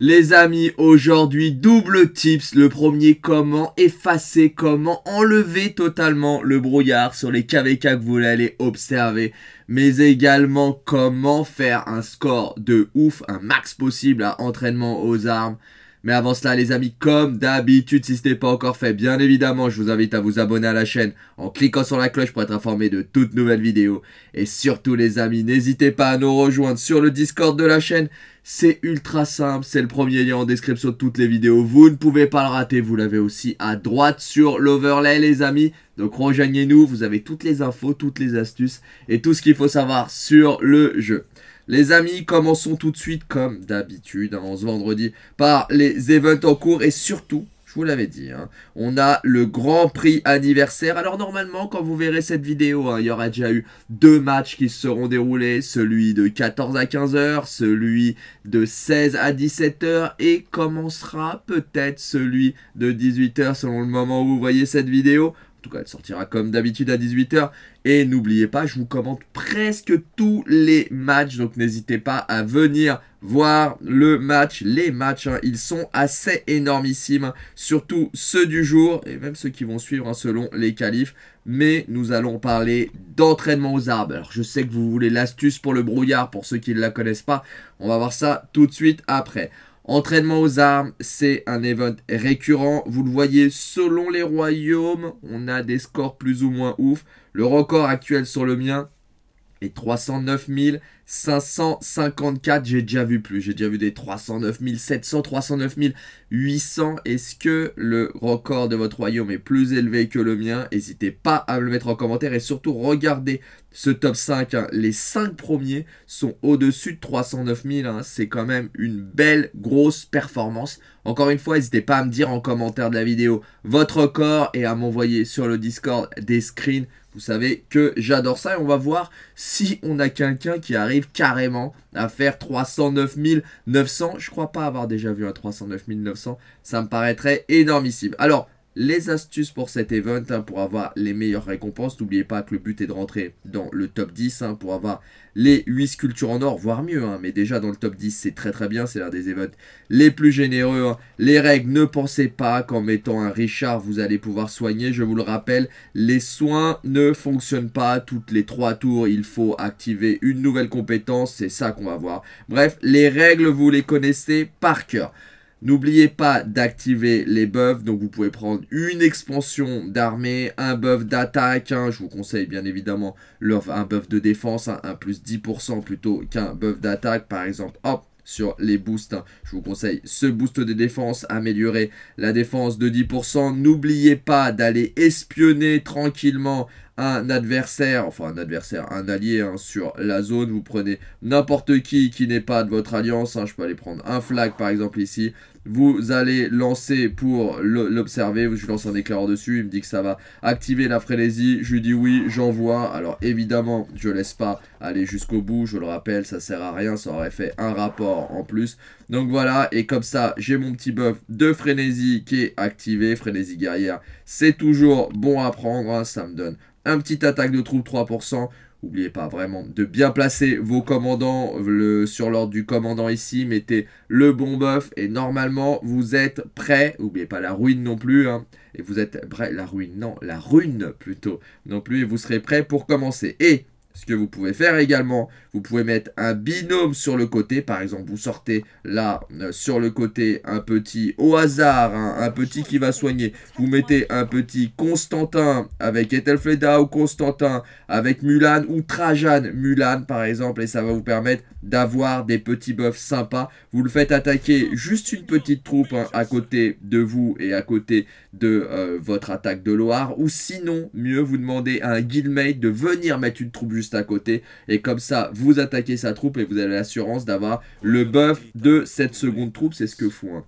les amis, aujourd'hui, double tips. Le premier, comment effacer, comment enlever totalement le brouillard sur les KVK que vous allez observer. Mais également, comment faire un score de ouf, un max possible à hein, entraînement aux armes mais avant cela, les amis, comme d'habitude, si ce n'est pas encore fait, bien évidemment, je vous invite à vous abonner à la chaîne en cliquant sur la cloche pour être informé de toutes nouvelles vidéos. Et surtout, les amis, n'hésitez pas à nous rejoindre sur le Discord de la chaîne. C'est ultra simple, c'est le premier lien en description de toutes les vidéos. Vous ne pouvez pas le rater, vous l'avez aussi à droite sur l'overlay, les amis. Donc rejoignez-nous, vous avez toutes les infos, toutes les astuces et tout ce qu'il faut savoir sur le jeu. Les amis, commençons tout de suite, comme d'habitude, hein, ce vendredi, par les events en cours et surtout, je vous l'avais dit, hein, on a le Grand Prix anniversaire. Alors normalement, quand vous verrez cette vidéo, hein, il y aura déjà eu deux matchs qui se seront déroulés, celui de 14 à 15h, celui de 16 à 17h et commencera peut-être celui de 18h selon le moment où vous voyez cette vidéo. En tout cas, elle sortira comme d'habitude à 18h. Et n'oubliez pas, je vous commente presque tous les matchs. Donc n'hésitez pas à venir voir le match, les matchs. Hein, ils sont assez énormissimes. Surtout ceux du jour et même ceux qui vont suivre hein, selon les qualifs. Mais nous allons parler d'entraînement aux arbres. je sais que vous voulez l'astuce pour le brouillard pour ceux qui ne la connaissent pas. On va voir ça tout de suite après. Entraînement aux armes, c'est un event récurrent. Vous le voyez, selon les royaumes, on a des scores plus ou moins ouf. Le record actuel sur le mien, et 309 554, j'ai déjà vu plus. J'ai déjà vu des 309 700, 309 800. Est-ce que le record de votre royaume est plus élevé que le mien N'hésitez pas à me le mettre en commentaire et surtout regardez ce top 5. Hein. Les 5 premiers sont au-dessus de 309 000. Hein. C'est quand même une belle grosse performance. Encore une fois, n'hésitez pas à me dire en commentaire de la vidéo votre record et à m'envoyer sur le Discord des screens vous savez que j'adore ça et on va voir si on a quelqu'un qui arrive carrément à faire 309 900. Je crois pas avoir déjà vu un 309 900. Ça me paraîtrait énormissime. Alors, les astuces pour cet event hein, pour avoir les meilleures récompenses. N'oubliez pas que le but est de rentrer dans le top 10 hein, pour avoir les 8 sculptures en or, voire mieux. Hein. mais déjà dans le top 10, c'est très très bien. C'est l'un des events les plus généreux. Les règles, ne pensez pas qu'en mettant un Richard, vous allez pouvoir soigner. Je vous le rappelle, les soins ne fonctionnent pas. Toutes les 3 tours, il faut activer une nouvelle compétence. C'est ça qu'on va voir. Bref, les règles, vous les connaissez par cœur. N'oubliez pas d'activer les buffs, donc vous pouvez prendre une expansion d'armée, un buff d'attaque, hein. je vous conseille bien évidemment un buff de défense, hein. un plus 10% plutôt qu'un buff d'attaque par exemple, hop, sur les boosts. Hein. Je vous conseille ce boost de défense, améliorer la défense de 10%. N'oubliez pas d'aller espionner tranquillement un adversaire, enfin un adversaire, un allié hein, sur la zone. Vous prenez n'importe qui qui n'est pas de votre alliance. Hein. Je peux aller prendre un flag par exemple ici. Vous allez lancer pour l'observer. Je lance un éclaireur dessus. Il me dit que ça va activer la frénésie. Je lui dis oui, j'envoie. Alors évidemment, je laisse pas aller jusqu'au bout. Je le rappelle, ça sert à rien. Ça aurait fait un rapport en plus. Donc voilà, et comme ça, j'ai mon petit buff de frénésie qui est activé. Frénésie guerrière, c'est toujours bon à prendre. Hein. Ça me donne un petit attaque de troupe 3%. N'oubliez pas vraiment de bien placer vos commandants le, sur l'ordre du commandant ici. Mettez le bon buff et normalement vous êtes prêt. N'oubliez pas la ruine non plus. Hein. et vous êtes prêt. La ruine, non, la ruine plutôt non plus. Et vous serez prêt pour commencer. Et ce que vous pouvez faire également, vous pouvez mettre un binôme sur le côté. Par exemple, vous sortez là euh, sur le côté un petit au hasard, un petit qui va soigner. Vous mettez un petit Constantin avec Ethelfleda ou Constantin avec Mulan ou Trajan Mulan par exemple. Et ça va vous permettre d'avoir des petits buffs sympas. Vous le faites attaquer juste une petite troupe hein, à côté de vous et à côté de euh, votre attaque de Loire. Ou sinon, mieux, vous demandez à un guildmate de venir mettre une troupe juste à côté. Et comme ça, vous attaquez sa troupe et vous avez l'assurance d'avoir le buff de cette seconde troupe. C'est ce que font hein,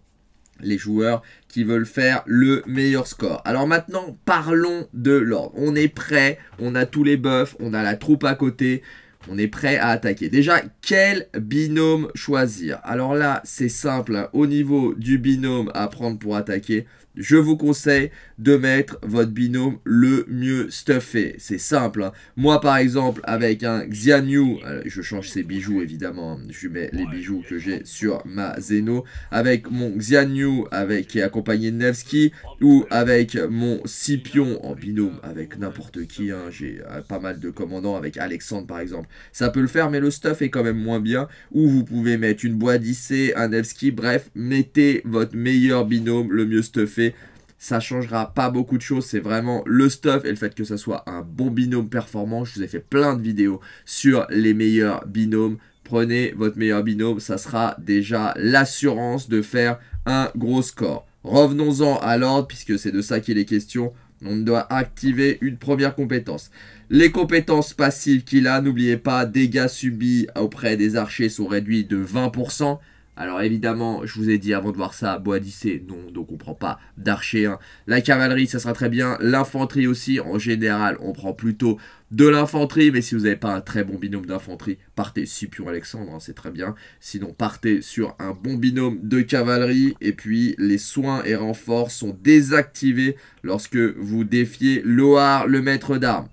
les joueurs qui veulent faire le meilleur score. Alors maintenant, parlons de l'ordre. On est prêt, on a tous les buffs, on a la troupe à côté on est prêt à attaquer. Déjà, quel binôme choisir Alors là, c'est simple. Hein. Au niveau du binôme à prendre pour attaquer, je vous conseille de mettre votre binôme le mieux stuffé. C'est simple. Hein. Moi, par exemple, avec un Xianyu, euh, je change ses bijoux évidemment. je hein. Je mets les bijoux que j'ai sur ma Zeno. Avec mon Xianyu, avec, qui est accompagné de Nevsky, ou avec mon Scipion en binôme avec n'importe qui. Hein. J'ai euh, pas mal de commandants avec Alexandre par exemple. Ça peut le faire, mais le stuff est quand même moins bien. Ou vous pouvez mettre une boîte d'ice un Nevsky, bref, mettez votre meilleur binôme le mieux stuffé ça changera pas beaucoup de choses, c'est vraiment le stuff et le fait que ça soit un bon binôme performant. Je vous ai fait plein de vidéos sur les meilleurs binômes. Prenez votre meilleur binôme, ça sera déjà l'assurance de faire un gros score. Revenons-en à l'ordre puisque c'est de ça qu'il est question. On doit activer une première compétence. Les compétences passives qu'il a, n'oubliez pas, dégâts subis auprès des archers sont réduits de 20%. Alors évidemment, je vous ai dit avant de voir ça, Boadice non, donc on prend pas d'archer. Hein. La cavalerie, ça sera très bien. L'infanterie aussi, en général, on prend plutôt de l'infanterie. Mais si vous n'avez pas un très bon binôme d'infanterie, partez Scipion Alexandre, hein, c'est très bien. Sinon, partez sur un bon binôme de cavalerie. Et puis, les soins et renforts sont désactivés lorsque vous défiez Loar, le maître d'armes.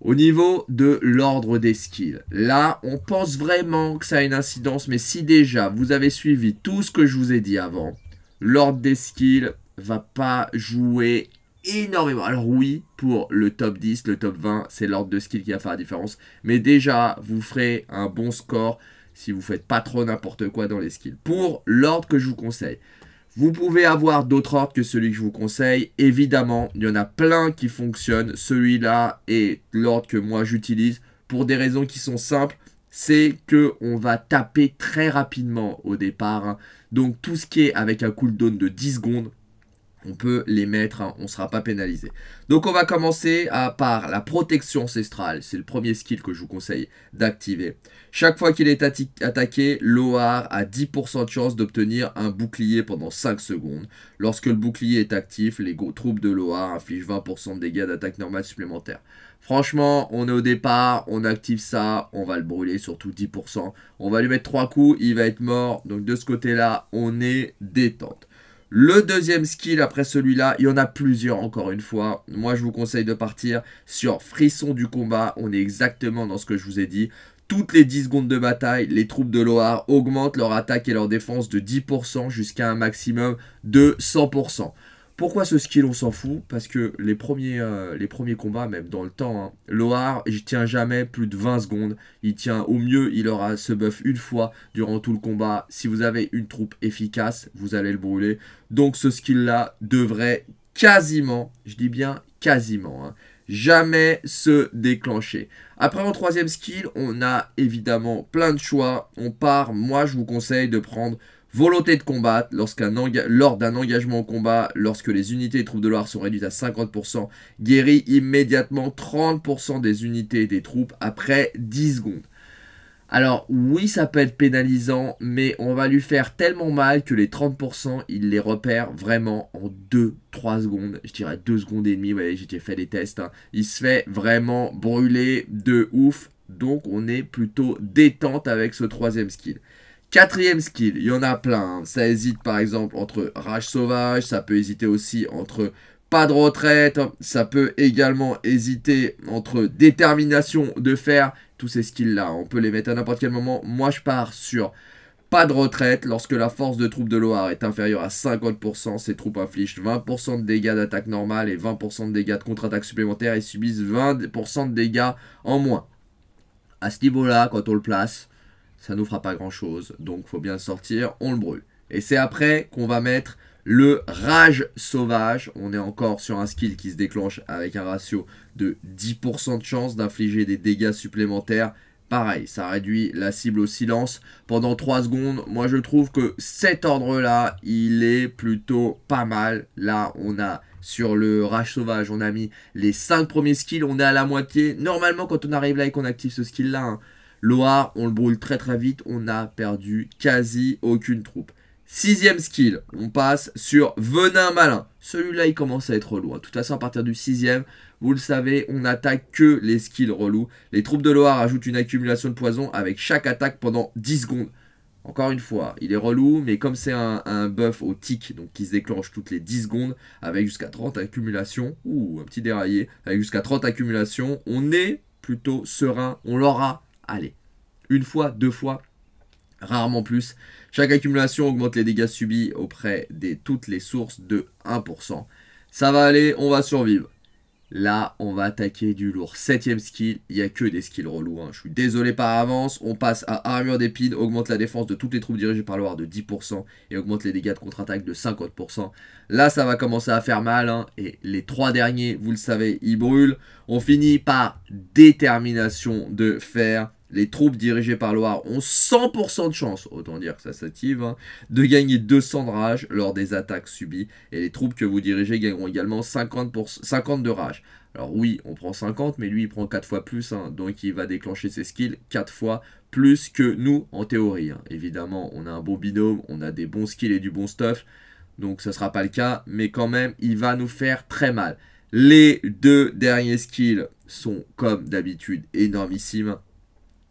Au niveau de l'ordre des skills, là, on pense vraiment que ça a une incidence, mais si déjà vous avez suivi tout ce que je vous ai dit avant, l'ordre des skills va pas jouer énormément. Alors oui, pour le top 10, le top 20, c'est l'ordre de skills qui va faire la différence, mais déjà, vous ferez un bon score si vous faites pas trop n'importe quoi dans les skills. Pour l'ordre que je vous conseille, vous pouvez avoir d'autres ordres que celui que je vous conseille. Évidemment, il y en a plein qui fonctionnent. Celui-là est l'ordre que moi j'utilise pour des raisons qui sont simples. C'est que va taper très rapidement au départ. Hein. Donc tout ce qui est avec un cooldown de 10 secondes, on peut les mettre, hein, on ne sera pas pénalisé. Donc on va commencer ah, par la protection ancestrale, c'est le premier skill que je vous conseille d'activer. Chaque fois qu'il est attaqué, l'OAR a 10% de chance d'obtenir un bouclier pendant 5 secondes. Lorsque le bouclier est actif, les troupes de l'OAR infligent 20% de dégâts d'attaque normale supplémentaires. Franchement, on est au départ, on active ça, on va le brûler, surtout 10%. On va lui mettre 3 coups, il va être mort. Donc de ce côté-là, on est détente. Le deuxième skill après celui-là, il y en a plusieurs encore une fois. Moi, je vous conseille de partir sur Frisson du combat. On est exactement dans ce que je vous ai dit. Toutes les 10 secondes de bataille, les troupes de Loire augmentent leur attaque et leur défense de 10% jusqu'à un maximum de 100%. Pourquoi ce skill, on s'en fout Parce que les premiers, euh, les premiers combats, même dans le temps, hein, Lohar, il tient jamais plus de 20 secondes. Il tient au mieux, il aura ce buff une fois durant tout le combat. Si vous avez une troupe efficace, vous allez le brûler. Donc ce skill-là devrait quasiment, je dis bien quasiment, hein, jamais se déclencher. Après mon troisième skill, on a évidemment plein de choix. On part, moi je vous conseille de prendre Volonté de combattre, lorsqu'un lors d'un engagement au combat, lorsque les unités des troupes de Loire sont réduites à 50%, guérit immédiatement 30% des unités des troupes après 10 secondes. Alors oui, ça peut être pénalisant, mais on va lui faire tellement mal que les 30%, il les repère vraiment en 2-3 secondes. Je dirais 2 secondes et demie, vous voyez, j'ai fait les tests. Hein. Il se fait vraiment brûler de ouf. Donc on est plutôt détente avec ce troisième skill. Quatrième skill, il y en a plein. Hein. Ça hésite par exemple entre rage sauvage, ça peut hésiter aussi entre pas de retraite, hein. ça peut également hésiter entre détermination de faire tous ces skills-là. Hein. On peut les mettre à n'importe quel moment. Moi, je pars sur pas de retraite. Lorsque la force de troupes de Loire est inférieure à 50%, ces troupes infligent 20% de dégâts d'attaque normale et 20% de dégâts de contre-attaque supplémentaire et subissent 20% de dégâts en moins. À ce niveau-là, quand on le place, ça nous fera pas grand chose. Donc faut bien le sortir, on le brûle. Et c'est après qu'on va mettre le rage sauvage. On est encore sur un skill qui se déclenche avec un ratio de 10% de chance d'infliger des dégâts supplémentaires. Pareil, ça réduit la cible au silence pendant 3 secondes. Moi, je trouve que cet ordre-là, il est plutôt pas mal. Là, on a sur le rage sauvage, on a mis les 5 premiers skills. On est à la moitié. Normalement, quand on arrive là et qu'on active ce skill-là, hein, Loire, on le brûle très très vite, on a perdu quasi aucune troupe. Sixième skill, on passe sur Venin Malin. Celui-là, il commence à être relou. Hein. De toute façon, à partir du sixième, vous le savez, on n'attaque que les skills relous. Les troupes de Loire ajoutent une accumulation de poison avec chaque attaque pendant 10 secondes. Encore une fois, il est relou, mais comme c'est un, buff au tic, donc qui se déclenche toutes les 10 secondes, avec jusqu'à 30 accumulations, ou un petit déraillé, avec jusqu'à 30 accumulations, on est plutôt serein, on l'aura allez, une fois, deux fois, rarement plus. Chaque accumulation augmente les dégâts subis auprès de toutes les sources de 1%. Ça va aller, on va survivre. Là, on va attaquer du lourd. Septième skill, il n'y a que des skills relous. Hein. Je suis désolé par avance. On passe à Armure d'épine, augmente la défense de toutes les troupes dirigées par Loire de 10% et augmente les dégâts de contre-attaque de 50%. Là, ça va commencer à faire mal. Hein, et les trois derniers, vous le savez, ils brûlent. On finit par Détermination de Fer les troupes dirigées par Loire ont 100% de chance, autant dire que ça s'active, hein, de gagner 200 de rage lors des attaques subies. Et les troupes que vous dirigez gagneront également 50, 50 de rage. Alors oui, on prend 50, mais lui, il prend 4 fois plus. Hein, donc il va déclencher ses skills 4 fois plus que nous, en théorie. Hein. Évidemment, on a un bon binôme, on a des bons skills et du bon stuff. Donc ce ne sera pas le cas, mais quand même, il va nous faire très mal. Les deux derniers skills sont, comme d'habitude, énormissimes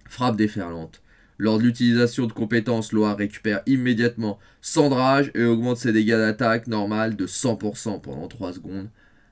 Frappe déferlante. Lors de l'utilisation de compétences, Loar récupère immédiatement Sandrage et augmente ses dégâts d'attaque normal de 100% pendant 3 secondes.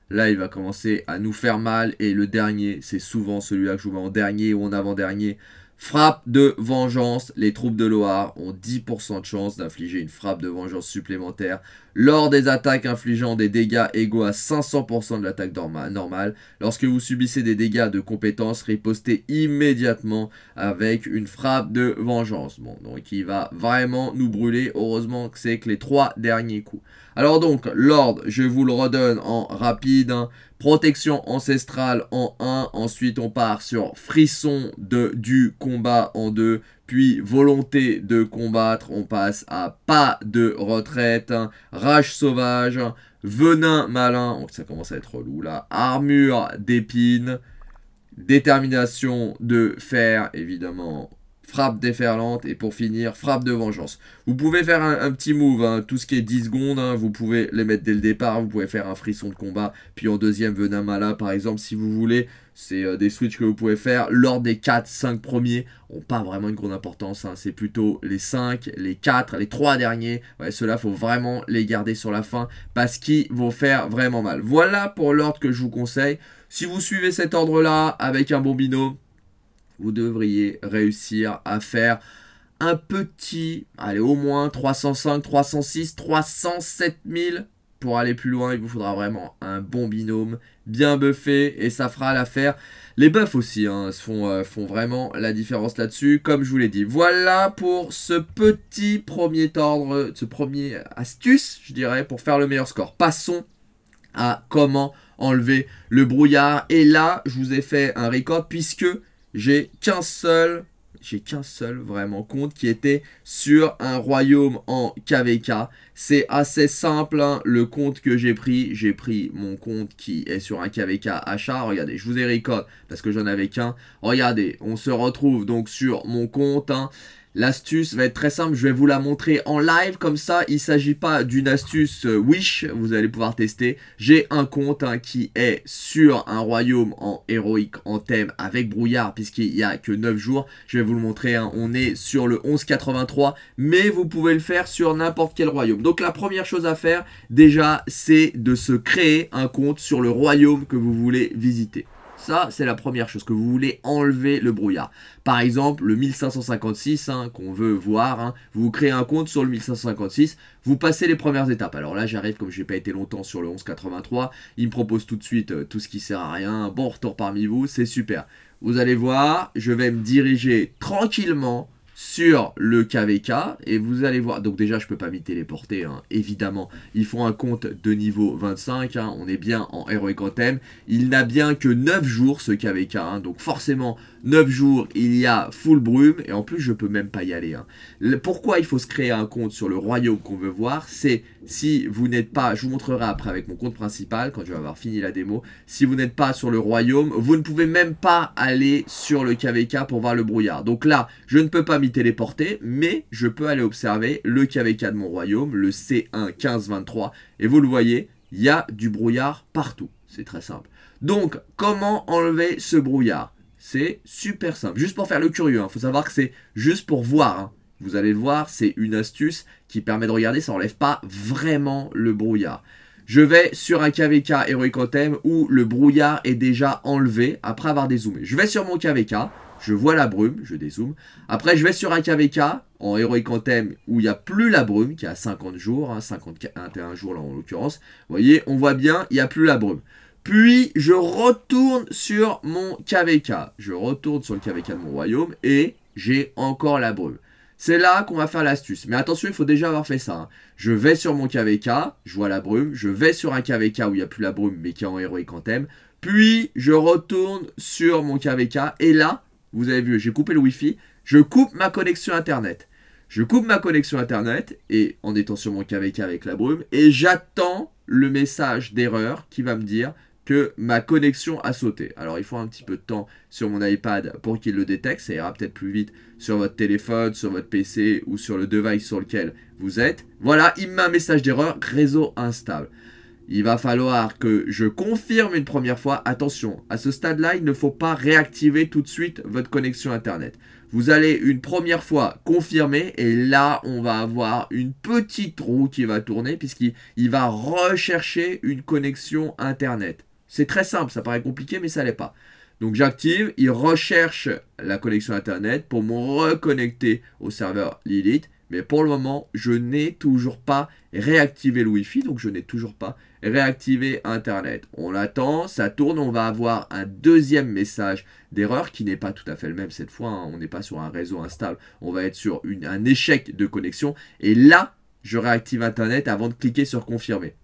Là, il va commencer à nous faire mal. Et le dernier, c'est souvent celui-là que je vous en dernier ou en avant-dernier. Frappe de vengeance. Les troupes de Loire ont 10% de chance d'infliger une frappe de vengeance supplémentaire lors des attaques infligeant des dégâts égaux à 500% de l'attaque normale, lorsque vous subissez des dégâts de compétence, ripostez immédiatement avec une frappe de vengeance. Bon, donc il va vraiment nous brûler. Heureusement que c'est que les trois derniers coups. Alors donc, Lord, je vous le redonne en rapide. Hein. Protection ancestrale en 1. Ensuite, on part sur frisson de, du combat en 2 puis volonté de combattre, on passe à pas de retraite, rage sauvage, venin malin, donc oh, ça commence à être loup là, armure d'épines, détermination de fer, évidemment, frappe déferlante et pour finir, frappe de vengeance. Vous pouvez faire un, petit move, hein. tout ce qui est 10 secondes, hein, vous pouvez les mettre dès le départ, vous pouvez faire un frisson de combat, puis en deuxième Venamala par exemple si vous voulez, c'est euh, des switches que vous pouvez faire lors des 4-5 premiers, ont pas vraiment une grande importance, hein. c'est plutôt les 5, les 4, les 3 derniers, ouais, ceux-là faut vraiment les garder sur la fin parce qu'ils vont faire vraiment mal. Voilà pour l'ordre que je vous conseille, si vous suivez cet ordre là avec un bon binôme, vous devriez réussir à faire un petit, allez au moins 305, 306, 307 000. Pour aller plus loin, il vous faudra vraiment un bon binôme, bien buffé, et ça fera l'affaire. Les buffs aussi hein, font, euh, font vraiment la différence là-dessus, comme je vous l'ai dit. Voilà pour ce petit premier ordre, ce premier astuce, je dirais, pour faire le meilleur score. Passons à comment enlever le brouillard. Et là, je vous ai fait un record puisque j'ai qu'un seul, j'ai qu'un seul vraiment compte qui était sur un royaume en KVK. C'est assez simple, hein. le compte que j'ai pris, j'ai pris mon compte qui est sur un KVK achat. Regardez, je vous ai record parce que j'en avais qu'un. Regardez, on se retrouve donc sur mon compte. Hein. L'astuce va être très simple, je vais vous la montrer en live, comme ça il ne s'agit pas d'une astuce euh, Wish, vous allez pouvoir tester. J'ai un compte hein, qui est sur un royaume en héroïque en thème avec brouillard puisqu'il n'y a que 9 jours. Je vais vous le montrer, hein, on est sur le 1183, mais vous pouvez le faire sur n'importe quel royaume. Donc la première chose à faire déjà c'est de se créer un compte sur le royaume que vous voulez visiter. Ça, c'est la première chose que vous voulez enlever le brouillard. Par exemple, le 1556 hein, qu'on veut voir, hein, vous créez un compte sur le 1556, vous passez les premières étapes. Alors là, j'arrive, comme je n'ai pas été longtemps sur le 1183, il me propose tout de suite euh, tout ce qui sert à rien. Bon retour parmi vous, c'est super. Vous allez voir, je vais me diriger tranquillement sur le KVK et vous allez voir. Donc déjà, je peux pas m'y téléporter, hein. évidemment. Ils font un compte de niveau 25, hein, on est bien en Heroic Anthem. Il n'a bien que 9 jours ce KVK, hein, donc forcément 9 jours, il y a full brume et en plus, je peux même pas y aller. Hein. Pourquoi il faut se créer un compte sur le royaume qu'on veut voir C'est si vous n'êtes pas, je vous montrerai après avec mon compte principal quand je vais avoir fini la démo, si vous n'êtes pas sur le royaume, vous ne pouvez même pas aller sur le KVK pour voir le brouillard. Donc là, je ne peux pas m'y téléporter, mais je peux aller observer le KVK de mon royaume, le C1 et vous le voyez, il y a du brouillard partout. C'est très simple. Donc, comment enlever ce brouillard c'est super simple. Juste pour faire le curieux, il hein. faut savoir que c'est juste pour voir. Hein. Vous allez le voir, c'est une astuce qui permet de regarder, ça n'enlève pas vraiment le brouillard. Je vais sur un KVK Heroic où le brouillard est déjà enlevé après avoir dézoomé. Je vais sur mon KVK, je vois la brume, je dézoome. Après, je vais sur un KVK en Heroic où il n'y a plus la brume, qui a 50 jours, 51 hein, jours là en l'occurrence. Vous voyez, on voit bien, il n'y a plus la brume. Puis, je retourne sur mon KVK. Je retourne sur le KVK de mon royaume et j'ai encore la brume. C'est là qu'on va faire l'astuce. Mais attention, il faut déjà avoir fait ça. Hein. Je vais sur mon KVK, je vois la brume. Je vais sur un KVK où il n'y a plus la brume, mais qui est en héroïque en thème. Puis, je retourne sur mon KVK. Et là, vous avez vu, j'ai coupé le Wi-Fi. Je coupe ma connexion Internet. Je coupe ma connexion Internet, et en étant sur mon KVK avec la brume, et j'attends le message d'erreur qui va me dire ma connexion a sauté. Alors il faut un petit peu de temps sur mon iPad pour qu'il le détecte, ça ira peut-être plus vite sur votre téléphone, sur votre PC ou sur le device sur lequel vous êtes. Voilà, il m'a un message d'erreur, réseau instable. Il va falloir que je confirme une première fois. Attention, à ce stade-là, il ne faut pas réactiver tout de suite votre connexion Internet. Vous allez une première fois confirmer et là, on va avoir une petite roue qui va tourner puisqu'il va rechercher une connexion Internet. C'est très simple, ça paraît compliqué, mais ça l'est pas. Donc j'active, il recherche la connexion Internet pour me reconnecter au serveur Lilith. Mais pour le moment, je n'ai toujours pas réactivé le Wi-Fi, donc je n'ai toujours pas réactivé Internet. On l'attend, ça tourne, on va avoir un deuxième message d'erreur qui n'est pas tout à fait le même cette fois. Hein. On n'est pas sur un réseau instable, on va être sur un échec de connexion. Et là, je réactive Internet avant de cliquer sur confirmer.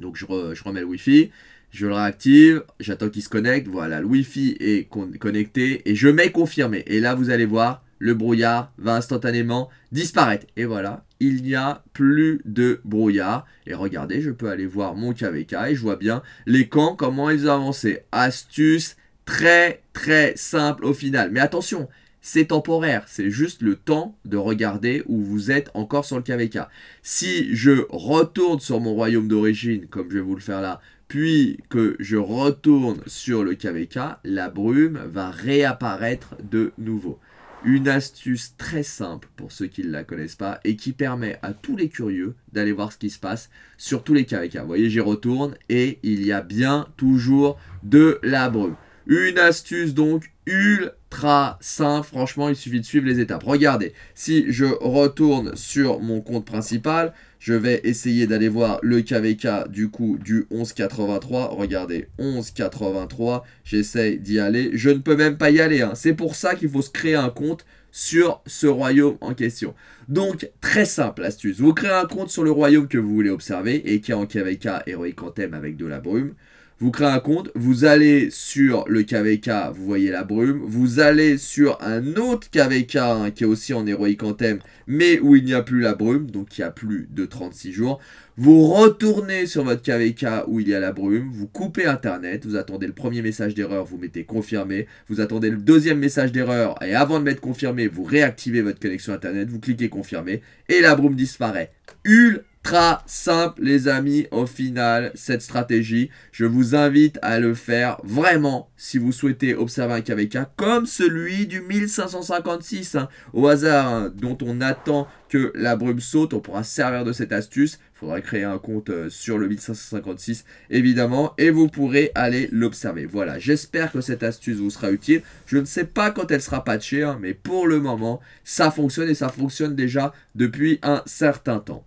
Donc je, remets le Wi-Fi, je le réactive, j'attends qu'il se connecte. Voilà, le Wi-Fi est connecté et je mets confirmé. Et là, vous allez voir, le brouillard va instantanément disparaître. Et voilà, il n'y a plus de brouillard. Et regardez, je peux aller voir mon KVK et je vois bien les camps, comment ils ont avancé. Astuce très très simple au final. Mais attention, c'est temporaire. C'est juste le temps de regarder où vous êtes encore sur le KVK. Si je retourne sur mon royaume d'origine, comme je vais vous le faire là, puis que je retourne sur le KVK, la brume va réapparaître de nouveau. Une astuce très simple pour ceux qui ne la connaissent pas et qui permet à tous les curieux d'aller voir ce qui se passe sur tous les KVK. Vous voyez, j'y retourne et il y a bien toujours de la brume. Une astuce donc ultra simple. Franchement, il suffit de suivre les étapes. Regardez, si je retourne sur mon compte principal, je vais essayer d'aller voir le KVK du coup du 1183. Regardez, 1183. J'essaye d'y aller. Je ne peux même pas y aller. Hein. C'est pour ça qu'il faut se créer un compte sur ce royaume en question. Donc, très simple astuce. Vous créez un compte sur le royaume que vous voulez observer et qui est en KVK en thème avec de la brume vous créez un compte, vous allez sur le KVK, vous voyez la brume, vous allez sur un autre KVK hein, qui est aussi en en thème, mais où il n'y a plus la brume, donc il y a plus de 36 jours. Vous retournez sur votre KVK où il y a la brume, vous coupez Internet, vous attendez le premier message d'erreur, vous mettez confirmé, vous attendez le deuxième message d'erreur, et avant de mettre confirmé, vous réactivez votre connexion Internet, vous cliquez confirmer, et la brume disparaît. Hul simple, les amis, au final, cette stratégie. Je vous invite à le faire vraiment si vous souhaitez observer un KVK comme celui du 1556 hein, au hasard, hein, dont on attend que la brume saute. On pourra servir de cette astuce. Il faudra créer un compte euh, sur le 1556, évidemment, et vous pourrez aller l'observer. Voilà, j'espère que cette astuce vous sera utile. Je ne sais pas quand elle sera patchée, hein, mais pour le moment, ça fonctionne et ça fonctionne déjà depuis un certain temps.